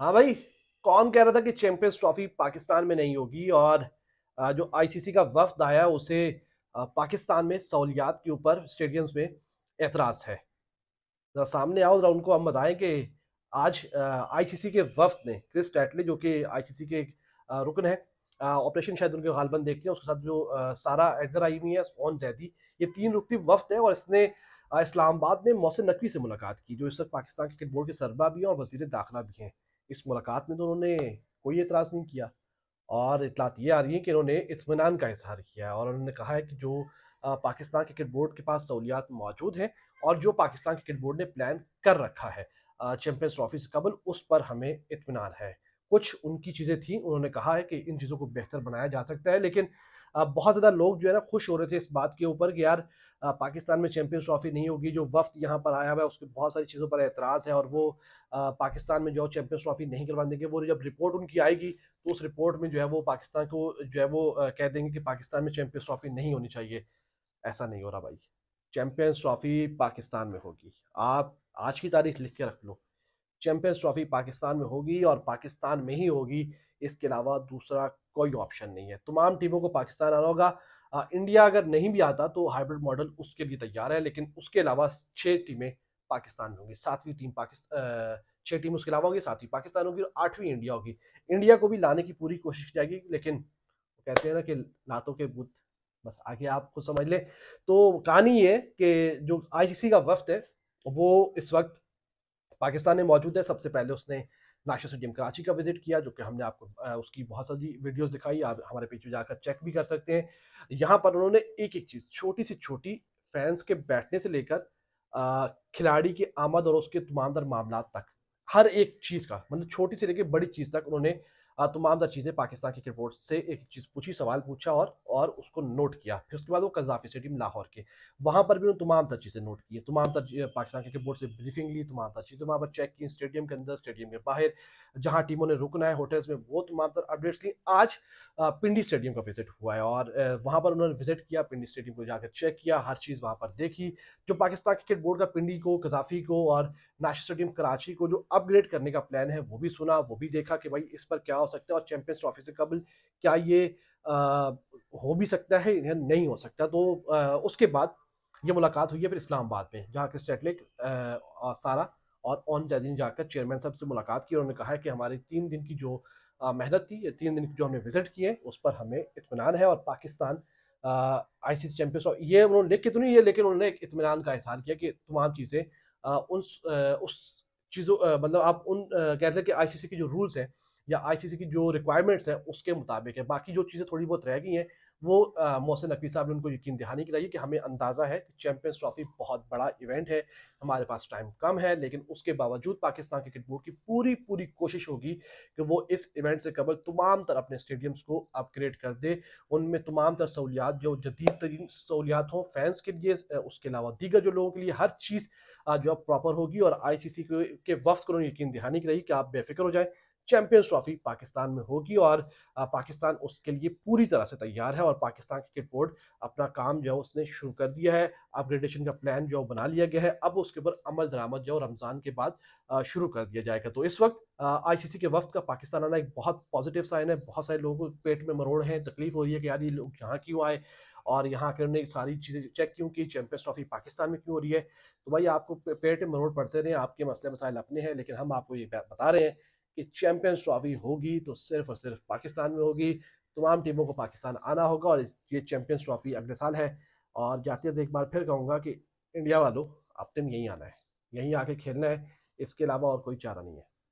हाँ भाई कौन कह रहा था कि चैंपियंस ट्रॉफी पाकिस्तान में नहीं होगी और जो आईसीसी का वफद आया उसे पाकिस्तान में सहूलियात के ऊपर स्टेडियम्स में एतराज़ है ज़रा सामने आओ ज़रा उनको हम बताएं कि आज आईसीसी के वफद ने क्रिस टैटली जो कि आईसीसी के रुकन है ऑपरेशन शायद उनके गालबन देखते हैं उसके साथ जो सारा एडगर हुई है स्पॉन जैदी ये तीन रुकती वफद है और इसने इस्लामाबाद में मोहसिन नकवी से मुलाकात की जो इस वक्त पाकिस्तान क्रिकेट बोर्ड के सरबा भी हैं और वजीर दाखिला भी हैं इस मुलाकात में तो उन्होंने कोई एतराज़ नहीं किया और इतलात ये आ रही है कि उन्होंने इतमान का इजहार किया है और उन्होंने कहा है कि जो पाकिस्तान क्रिकेट बोर्ड के पास सहूलियात मौजूद हैं और जो पाकिस्तान क्रिकेट बोर्ड ने प्लान कर रखा है चैम्पियंस ट्रॉफी से कबल उस पर हमें इतमान है कुछ उनकी चीज़ें थी उन्होंने कहा है कि इन चीज़ों को बेहतर बनाया जा सकता है लेकिन बहुत ज़्यादा लोग जो है ना खुश हो रहे थे इस बात के ऊपर कि यार पाकिस्तान में चैंपियंस ट्रॉफी नहीं होगी जो वफ्त यहाँ पर आया हुआ है उसके बहुत सारी चीज़ों पर एतराज़ है और वो पाकिस्तान में जो है चैंपियंस ट्रॉफी नहीं करवा देंगे वो जब रिपोर्ट उनकी आएगी तो उस रिपोर्ट में जो है वो पाकिस्तान को जो है वो कह देंगे कि पाकिस्तान में चैंपियंस ट्रॉफी नहीं होनी चाहिए ऐसा नहीं हो रहा भाई चैंपियंस ट्रॉफी पाकिस्तान में होगी आप आज की तारीख लिख के रख लो चैंपियंस ट्रॉफी पाकिस्तान में होगी और पाकिस्तान में ही होगी इसके अलावा दूसरा कोई ऑप्शन नहीं है तमाम टीमों को पाकिस्तान आना होगा इंडिया अगर नहीं भी आता तो हाइब्रिड मॉडल उसके लिए तैयार है लेकिन उसके अलावा छः टीमें पाकिस्तान में होंगी सातवीं टीम पाकिस्तान छः टीम उसके अलावा होगी सातवीं पाकिस्तान होगी और आठवीं इंडिया होगी इंडिया को भी लाने की पूरी कोशिश की जाएगी लेकिन कहते हैं ना कि लातों के बुत बस आगे आप खुद समझ लें तो कहानी ये कि जो आईसीसी का वफ्त है वो इस वक्त पाकिस्तान में मौजूद है सबसे पहले उसने नाशा स्टेडियम कराची का विजिट किया जो कि हमने आपको उसकी बहुत सारी वीडियोस दिखाई आप हमारे पेज पर जाकर चेक भी कर सकते हैं यहाँ पर उन्होंने एक एक चीज़ छोटी से छोटी फैंस के बैठने से लेकर खिलाड़ी की आमद और उसके तमाम तर मामला तक हर एक चीज़ का मतलब छोटी से लेकर बड़ी चीज़ तक उन्होंने तमाम तर चीज़ें पाकिस्तान क्रिकेट बोर्ड से एक चीज़ पूछी सवाल पूछा और और उसको नोट किया फिर उसके बाद वो कजाफी स्टेडियम लाहौर के वहाँ पर भी उन्होंने तमाम तर चीज़ें नोट किए तमाम तर पाकिस्तान क्रिकेट बोर्ड से ब्रीफिंग ली तमाम तर चीज़ें वहाँ पर चेक की स्टेडियम के अंदर स्टेडियम के बाहर जहाँ टीमों ने रुकना है होटल्स में वो तमाम तर अपडेट्स ली आज पिंडी स्टेडियम का विजिट हुआ है और वहाँ पर उन्होंने विजिट किया पिंडी स्टेडियम को जाकर चेक किया हर चीज़ वहाँ पर देखी जो पाकिस्तान क्रिकेट बोर्ड का पिंडी को कजाफी को और नेशनल स्टेडियम कराची को जो अपग्रेड करने का प्लान है वो भी सुना वो भी देखा कि भाई इस पर क्या हो सकता है और चैंपियंस ट्रॉफी से कबल क्या ये आ, हो भी सकता है या नहीं हो सकता तो आ, उसके बाद ये मुलाकात हुई है फिर इस्लामाबाद में जहाँ के सेटलिक सारा और ऑन जैदीन जाकर चेयरमैन साहब से मुलाकात की और उन्होंने कहा है कि हमारी तीन दिन की जो मेहनत थी तीन दिन की जो हमने विजिट किए उस पर हमें इतमान है और पाकिस्तान आई सी सी चैंपियंस ये उन्होंने लिख के तो नहीं है लेकिन उन्होंने एक इतमान का इजहार किया कि तमाम चीज़ें उस उस चीज़ों मतलब आप उन कहते हैं कि आई सी सी के जो रूल्स हैं या आईसीसी की जो रिक्वायरमेंट्स हैं उसके मुताबिक है बाकी जो चीज़ें थोड़ी बहुत रह गई हैं वो मोहसिन नकवी साहब ने उनको यकीन दहानी कराई कि हमें अंदाज़ा है कि चैम्पियंस ट्रॉफी बहुत बड़ा इवेंट है हमारे पास टाइम कम है लेकिन उसके बावजूद पाकिस्तान क्रिकेट बोर्ड की पूरी पूरी कोशिश होगी कि वो इस इवेंट से कबल तमाम तर अपने स्टेडियम्स को अपग्रेड कर दे उनमें तमाम तर सहूलियात जो जदीद तरीन सहूलियात हों फैंस के लिए उसके अलावा दीगर जो लोगों के लिए हर चीज़ जो है प्रॉपर होगी और आई के वफ्स को उन्होंने यकीन दहानी कराई कि आप बेफिक्र हो जाए चैंपियंस ट्रॉफी पाकिस्तान में होगी और पाकिस्तान उसके लिए पूरी तरह से तैयार है और पाकिस्तान क्रिकेट बोर्ड अपना काम जो है उसने शुरू कर दिया है अपग्रेडेशन का प्लान जो बना लिया गया है अब उसके ऊपर अमल दरामद जो रमज़ान के बाद शुरू कर दिया जाएगा तो इस वक्त आईसीसी के वक्त का पाकिस्तान आना एक बहुत पॉजिटिव साइन है बहुत सारे लोगों को पेट में मरोड़ है तकलीफ हो रही है कि यार ये लोग यहाँ क्यों आए और यहाँ आकर उन्हें सारी चीज़ें चेक क्यों की चैंपियंस ट्रॉफी पाकिस्तान में क्यों हो रही है तो भाई आपको पेट में मरोड़ पड़ते रहे आपके मसले मसाइल अपने हैं लेकिन हम आपको ये बता रहे हैं कि चैंपियंस ट्रॉफी होगी तो सिर्फ और सिर्फ पाकिस्तान में होगी तमाम टीमों को पाकिस्तान आना होगा और ये चैंपियंस ट्रॉफी अगले साल है और जाते जाते एक बार फिर कहूँगा कि इंडिया वालों आपने तो यहीं आना है यहीं आके खेलना है इसके अलावा और कोई चारा नहीं है